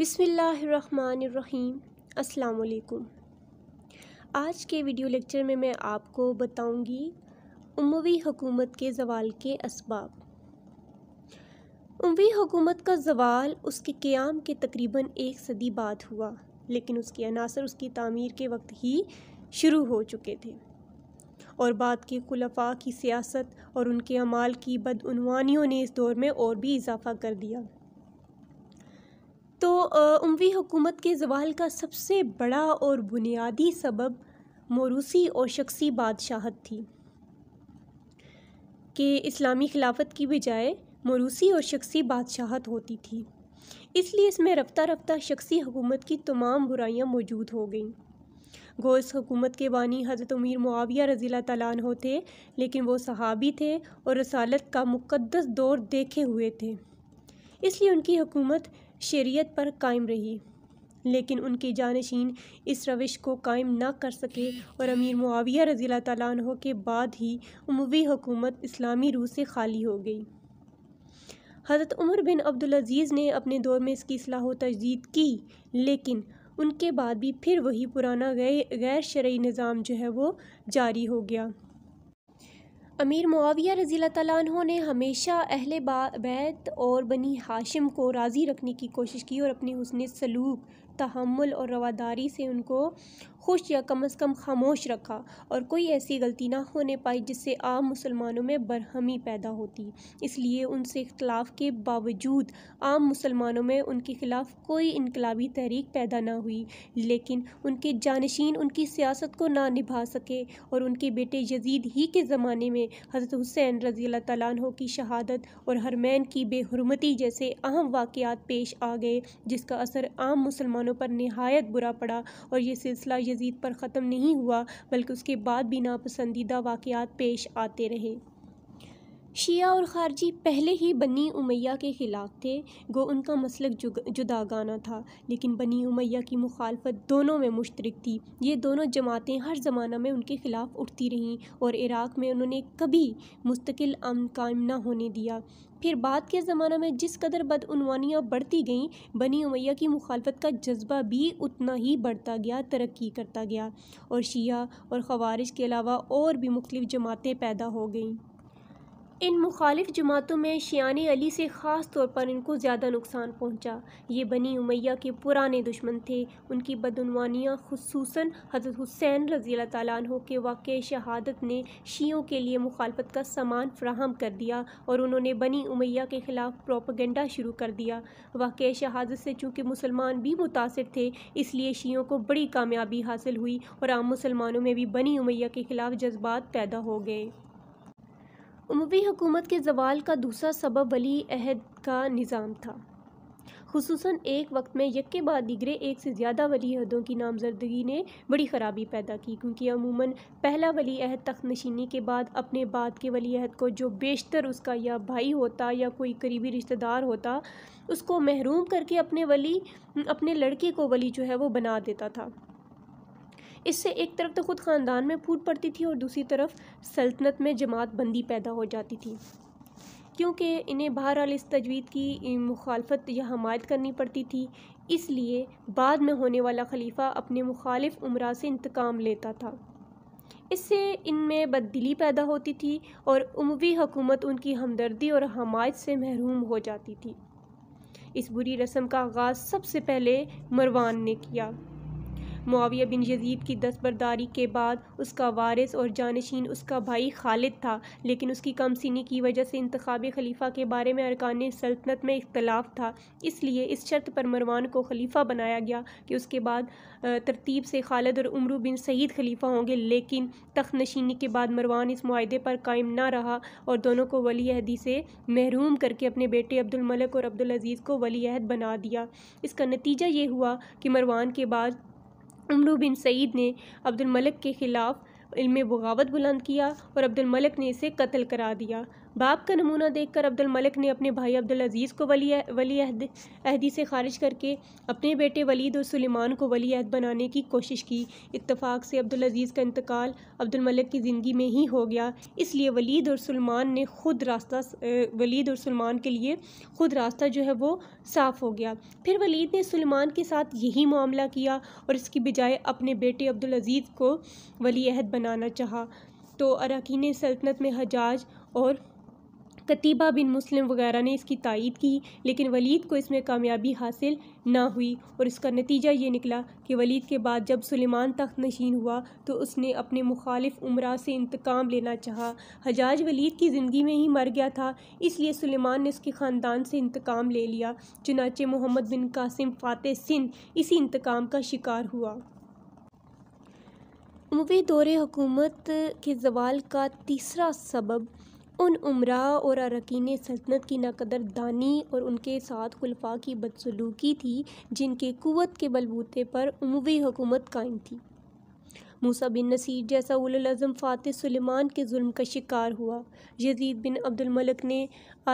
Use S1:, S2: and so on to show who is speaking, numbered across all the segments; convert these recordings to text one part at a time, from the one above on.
S1: बिसमीम् अल्लाम आज के वीडियो लेक्चर में मैं आपको बताऊंगी उमवी हुकूमत के जवाल के इसबाब उमवी हुकूमत का जवाल उसके क़्याम के तकरीबन एक सदी बाद हुआ लेकिन उसके अनासर उसकी तामीर के वक्त ही शुरू हो चुके थे और बाद के खुलफा की सियासत और उनके अमाल की बदनवानियों ने इस दौर में और भी इजाफा कर दिया तो उमवी हुकूमत के जवाल का सबसे बड़ा और बुनियादी सबब मोरूसी और शख्सी बादशाहत थी कि इस्लामी खिलाफत की बजाय मोरूसी और शख्सी बादशाहत होती थी इसलिए इसमें रफ्ता रफ्ता शख्सी हुकूमत की तमाम बुराइयां मौजूद हो गईं गोस हुकूमत के बानी हज़रत अमीर मुआविया रजीला तलान होते लेकिन वो सहाबी थे और रसालत का मुकदस दौर देखे हुए थे इसलिए उनकी हुकूमत शरीयत पर कायम रही लेकिन उनके जानशीन इस रविश को कायम ना कर सके और अमीर मुआविया रज़ी तैन के बाद ही उमवी हुकूमत इस्लामी रूह से खाली हो गई हज़रत उमर बिन अब्दुलज़ीज़ ने अपने दौर में इसकी असलाह तजदीद की लेकिन उनके बाद भी फिर वही पुराना गैर गैर शर्य निज़ाम जो है वो जारी हो गया अमीर मुआविया रज़ी तु ने हमेशा अहल बैत और बनी हाशिम को राज़ी रखने की कोशिश की और अपने उसने सलूक तहमुल और रवादारी से उनको खुश या कम अज़ कम खामोश रखा और कोई ऐसी गलती ना होने पाई जिससे आम मुसलमानों में बरहमी पैदा होती इसलिए उनसे इख्तलाफ के बावजूद आम मुसलमानों में उनके ख़िलाफ़ कोई इनकलाबी तहरीक पैदा ना हुई लेकिन उनके जानशीन उनकी सियासत को ना निभा सके और उनके बेटे यजीद ही के ज़माने में हज़रत हुसैन रज़ी अल्लाह की शहादत और हरमैन की बेहरमती जैसे अहम वाक़ पेश आ गए जिसका असर आम मुसलमानों मुसलमानों पर नहायत बुरा पड़ा और ये सिलसिला यजीद पर ख़त्म नहीं हुआ बल्कि उसके बाद भी नापसंदीदा वाक़ पेश आते रहे शिया और खारजी पहले ही बनी उमैया के ख़िलाफ़ थे गो उनका मसलक गाना था लेकिन बनी उमैया की मुखालफत दोनों में मुश्तरक थी ये दोनों जमातें हर ज़माना में उनके ख़िलाफ़ उठती रहीं और इराक़ में उन्होंने कभी मुस्तकिल अमन कायम ना होने दिया फिर बाद के ज़माना में जिस कदर बदनवानियाँ बढ़ती गईं बनी उमैया की मुखालफत का जज्बा भी उतना ही बढ़ता गया तरक्की करता गया और शिया और खवारिश के अलावा और भी मुख्तफ जमातें पैदा हो गईं इन मुखालिफ जमातों में शियान अली से ख़ास तौर पर इनको ज़्यादा नुकसान पहुँचा ये बनी उमैया के पुराने दुश्मन थे उनकी बदनवानियाँ खसूस हज़रत हुसैन रज़ी तु के वाक़ शहादत ने शीयों के लिए मुखालफत का सामान फ्राहम कर दिया और उन्होंने बनी उमैया के ख़िलाफ़ प्रोपगेंडा शुरू कर दिया वाक़ शहादत से चूँकि मुसलमान भी मुतासर थे इसलिए शीयों को बड़ी कामयाबी हासिल हुई और आम मुसलमानों में भी बनी उमैया के ख़िलाफ़ जज्बात पैदा हो गए उमवी हुकूमत के जवाल का दूसरा सबब वली अहद का निज़ाम था खसूस एक वक्त में यक के बाद दिगरे एक से ज़्यादा वली अहदों की नामजदगी ने बड़ी ख़राबी पैदा की क्योंकि अमूमन पहला वली अहद तख्त नशीनी के बाद अपने बाद के वली अहद को जो बेशतर उसका या भाई होता या कोई करीबी रिश्तेदार होता उसको महरूम करके अपने वली अपने लड़के को वली जो है वो बना देता था इससे एक तरफ तो खुद ख़ानदान में फूट पड़ती थी और दूसरी तरफ सल्तनत में जमात बंदी पैदा हो जाती थी क्योंकि इन्हें बहरहाल इस तजवीज़ की मुखालफत या हमायत करनी पड़ती थी इसलिए बाद में होने वाला खलीफा अपने मुखालिफ उमरा से इंतकाम लेता था इससे इनमें बददिली पैदा होती थी और उमवी हुकूमत उनकी हमदर्दी और हमायत से महरूम हो जाती थी इस बुरी रस्म का आगाज़ सबसे पहले मरवान ने किया मुआविया बिन यजीद की दस्तबरदारी के बाद उसका वारिस और जानशीन उसका भाई खालिद था लेकिन उसकी कम सीनी की वजह से इंतबी खलीफा के बारे में अरकान सल्तनत में इख्तलाफ था इसलिए इस शर्त पर मरवान को खलीफा बनाया गया कि उसके बाद तरतीब से खालिद और उमरू बिन सईद खलीफा होंगे लेकिन तख्त नशीनी के बाद मरवान इस माहे पर कायम ना रहा और दोनों को वली अहदी से महरूम करके अपने बेटे अब्दुलमलिक और अब्दुल अजीज़ को वली अहद बना दिया इसका नतीजा ये हुआ कि मरवान के बाद उमरू बिन सईद ने अब्दुल मलिक के ख़िलाफ़ इल्म बगावत बुलंद किया और अब्दुल मलिक ने इसे कत्ल करा दिया बाप का नमूना देखकर अब्दुल मलिक ने अपने भाई अब्दुल अजीज़ को वली वली अहद अहदी से खारिज करके अपने बेटे वलीद और सुलेमान को वली अहद बनाने की कोशिश की इतफ़ाक़ से अब्दुल अजीज़ का इंतकाल अब्दुल मलिक की ज़िंदगी में ही हो गया इसलिए वलीद और सलमान ने खुद रास्ता वलीद और सुलेमान के लिए खुद रास्ता जो है वो साफ़ हो गया फिर वलीद ने सलमान के साथ यही मामला किया और इसकी बजाय अपने बेटे अब्दुल अजीज़ को वली अहद बनाना चाहा तो अरकान सल्तनत में हजाज और कतीबा बिन मुस्लिम वगैरह ने इसकी तायद की लेकिन वलीद को इसमें कामयाबी हासिल ना हुई और इसका नतीजा ये निकला कि वलीद के बाद जब सुलेमान तख्त नशीन हुआ तो उसने अपने मुखालिफ उमरा से इंतकाम लेना चाहा हजाज वलीद की ज़िंदगी में ही मर गया था इसलिए सुलेमान ने उसके ख़ानदान से इंतकाम ले लिया चुनाचे मोहम्मद बिन कासिम फ़ातह सिंध इसी इंतकाम का शिकार हुआ उमवी दौरे हुकूमत के जवाल का तीसरा सबब उन उमरा और अरकिन सल्तनत की दानी और उनके साथ खुलफा की बदसलूकी थी जिनके कुत के बलबूते पर उमवी हुकूमत कायम थी मूसा बिन नसीर जैसा उलम फ़ातह सुलेमान के जुल्म का शिकार हुआ यजीद बिन अब्दुलमलक ने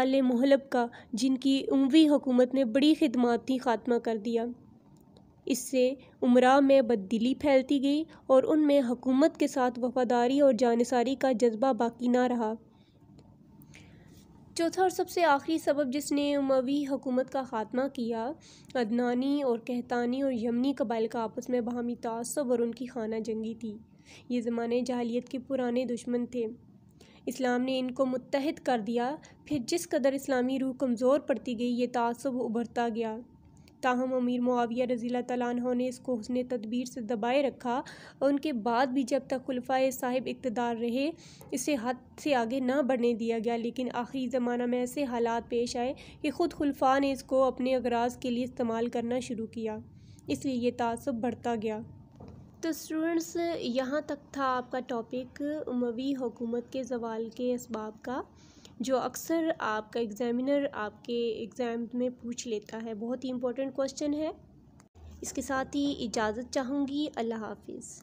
S1: आल महलब का जिनकी उमवी हुकूमत ने बड़ी खदमात थी ख़ात्मा कर दिया इससे उमरा में बददिली फैलती गई और उनमें हुकूमत के साथ वफादारी और जानसारी का जज्बा बाकी ना रहा चौथा और सबसे आखिरी सबब जिसने उमवी हुकूमत का ख़ात्मा किया अदनानी और कहतानी और यमनी कबाइल का आपस में बाहमी तसब और उनकी खाना जंगी थी ये ज़माने जहलीत के पुराने दुश्मन थे इस्लाम ने इनको मुतहद कर दिया फिर जिस कदर इस्लामी रूह कमज़ोर पड़ती गई ये तसब उभरता गया ताहम अमीर मुआविया रज़ी तैन ने इसको उसने तदबीर से दबाए रखा और उनके बाद भी जब तक खुलफा साहिब इकतदार रहे इसे हद से आगे ना बढ़ने दिया गया लेकिन आखिरी ज़माना में ऐसे हालात पेश आए कि ख़ुद खुलफा ने इसको अपने अगराज के लिए इस्तेमाल करना शुरू किया इसलिए यह तसब बढ़ता गया तो स्टूडेंट्स यहाँ तक था आपका टॉपिक उमवी हुकूमत के जवाल के इसबाब का जो अक्सर आपका एग्ज़ामिनर आपके एग्ज़ाम में पूछ लेता है बहुत ही इम्पोर्टेंट क्वेश्चन है इसके साथ ही इजाज़त चाहूँगी अल्लाह हाफिज़